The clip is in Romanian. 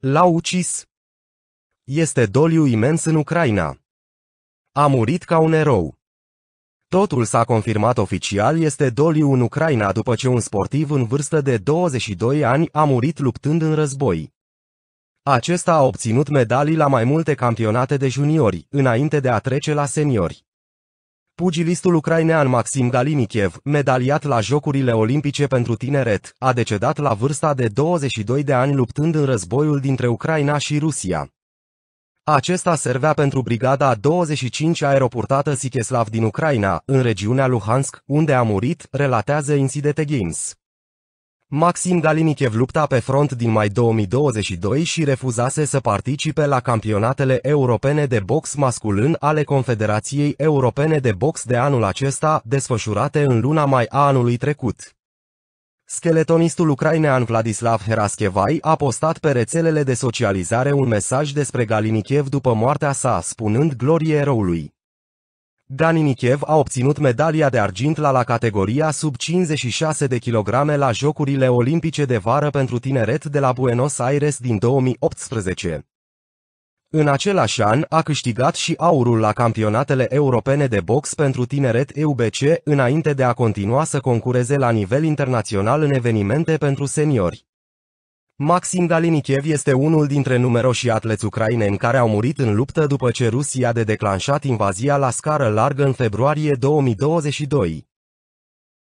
l au ucis. Este doliu imens în Ucraina. A murit ca un erou. Totul s-a confirmat oficial este doliu în Ucraina după ce un sportiv în vârstă de 22 ani a murit luptând în război. Acesta a obținut medalii la mai multe campionate de juniori, înainte de a trece la seniori. Pugilistul ucrainean Maxim Galinichev, medaliat la Jocurile Olimpice pentru Tineret, a decedat la vârsta de 22 de ani luptând în războiul dintre Ucraina și Rusia. Acesta servea pentru brigada 25 aeroportată Sicheslav din Ucraina, în regiunea Luhansk, unde a murit, relatează Insidete Games. Maxim Galinichev lupta pe front din mai 2022 și refuzase să participe la campionatele europene de box masculin ale Confederației Europene de Box de anul acesta, desfășurate în luna mai a anului trecut. Skeletonistul ucrainean Vladislav Heraschevai a postat pe rețelele de socializare un mesaj despre Galinichev după moartea sa, spunând glorie eroului. Dani Nichev a obținut medalia de argint la la categoria sub 56 de kilograme la Jocurile Olimpice de Vară pentru Tineret de la Buenos Aires din 2018. În același an a câștigat și aurul la campionatele europene de box pentru tineret EUBC, înainte de a continua să concureze la nivel internațional în evenimente pentru seniori. Maxim Galinichev este unul dintre numeroși atleți ucraineni care au murit în luptă după ce Rusia de declanșat invazia la scară largă în februarie 2022.